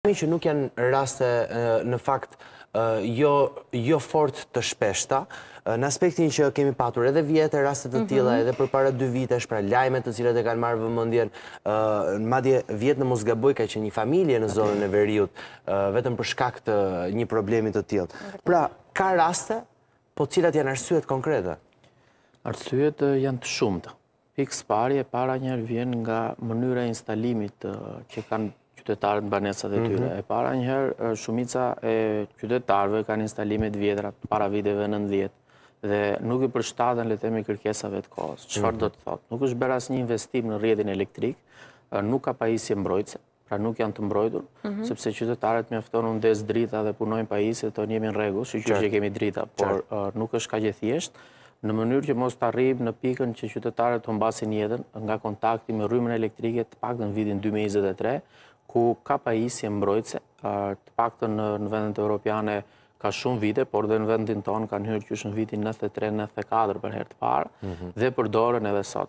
Kërëmi që nuk janë raste në fakt jo, jo fort të shpeshta, në aspektin që kemi patur edhe vjetë, raste të mhm. tila edhe për para dy vite, shpra lajme të cilat e kanë marrë vëmëndjen, në madje vjetë në Mosgaboj ka që një familje në zonën e veriut, vetëm për shkak të një problemit të tila. Pra, ka raste, po cilat janë arsyet konkrete? Arsyet janë të shumët pikës Fikës pari e para njerë vjen nga mënyra instalimit që kanë qytetarët banesat e tyre. Mhm. E para njëherë, shumica e qytetarëve kanë instalimet vjetrat, vjetra para videve në dhe nuk i përshtatën letemi kërkesave të kohës. Qëfar mhm. do të thotë? Nuk është beras një investim në rjedin elektrik, nuk ka pa isi mbrojtëse, pra nuk janë të mbrojtur, mhm. sepse qytetarët me aftonë në ndesë drita dhe punojnë pa isi, të njemi në regu, që që që kemi drita, por nuk është ka gjithjeshtë, në mënyrë që mos të arribë në pikën që qytetarët të mbasin jetën nga kontakti me rrymën elektrike të pak dhe në vidin 2023, ku ka pajisje mbrojtëse, të pak të në vendet e Europiane ka shumë vite, por dhe në vendin tonë ka njërë që në vitin 93-94 për herë të parë, mhm. dhe përdorën edhe sot.